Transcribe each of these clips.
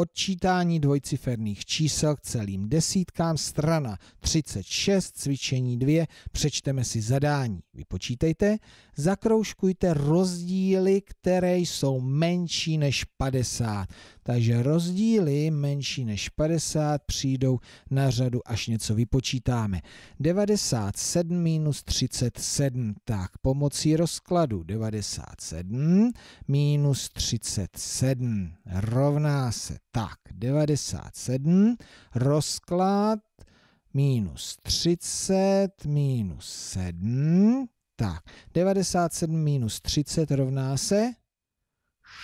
odčítání dvojciferných čísel k celým desítkám, strana 36, cvičení 2, přečteme si zadání. Vypočítejte, zakroužkujte rozdíly, které jsou menší než 50. Takže rozdíly menší než 50 přijdou na řadu, až něco vypočítáme. 97 minus 37, tak pomocí rozkladu 97 minus 37 rovná se tak 97 rozklad minus 30 minus 7 tak, 97 minus 30 rovná se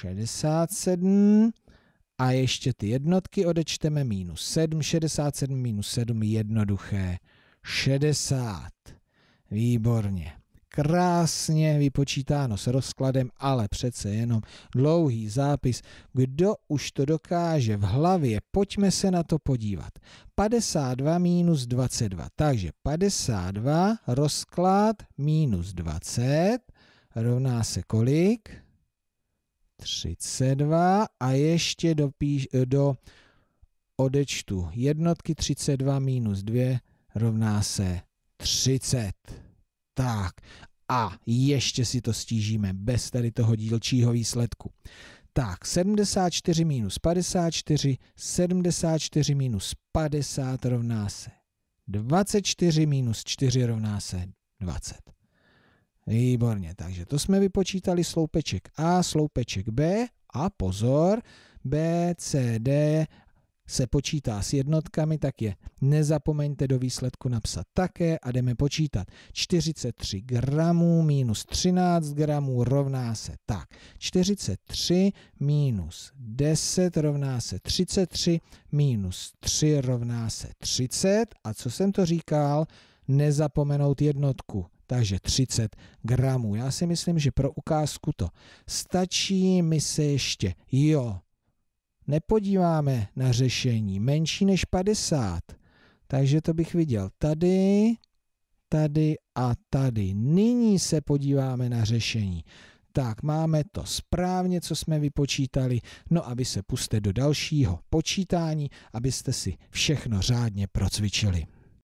67 a ještě ty jednotky odečteme minus 7, 67 minus 7, jednoduché 60. Výborně krásně vypočítáno s rozkladem, ale přece jenom dlouhý zápis. Kdo už to dokáže v hlavě, pojďme se na to podívat. 52 minus 22, takže 52 rozklad minus 20 rovná se kolik? 32 a ještě do píš do odečtu jednotky 32 minus 2 rovná se 30. Tak a ještě si to stížíme bez tady toho dílčího výsledku. Tak, 74 minus 54, 74 minus 50 rovná se 24 minus 4 rovná se 20. Výborně, takže to jsme vypočítali sloupeček A, sloupeček B a pozor, B, C, D se počítá s jednotkami, tak je nezapomeňte do výsledku napsat také a jdeme počítat. 43 gramů minus 13 gramů rovná se tak. 43 minus 10 rovná se 33, minus 3 rovná se 30 a co jsem to říkal, nezapomenout jednotku takže 30 gramů. Já si myslím, že pro ukázku to stačí. My se ještě, jo, nepodíváme na řešení menší než 50. Takže to bych viděl tady, tady a tady. Nyní se podíváme na řešení. Tak, máme to správně, co jsme vypočítali. No a vy se puste do dalšího počítání, abyste si všechno řádně procvičili.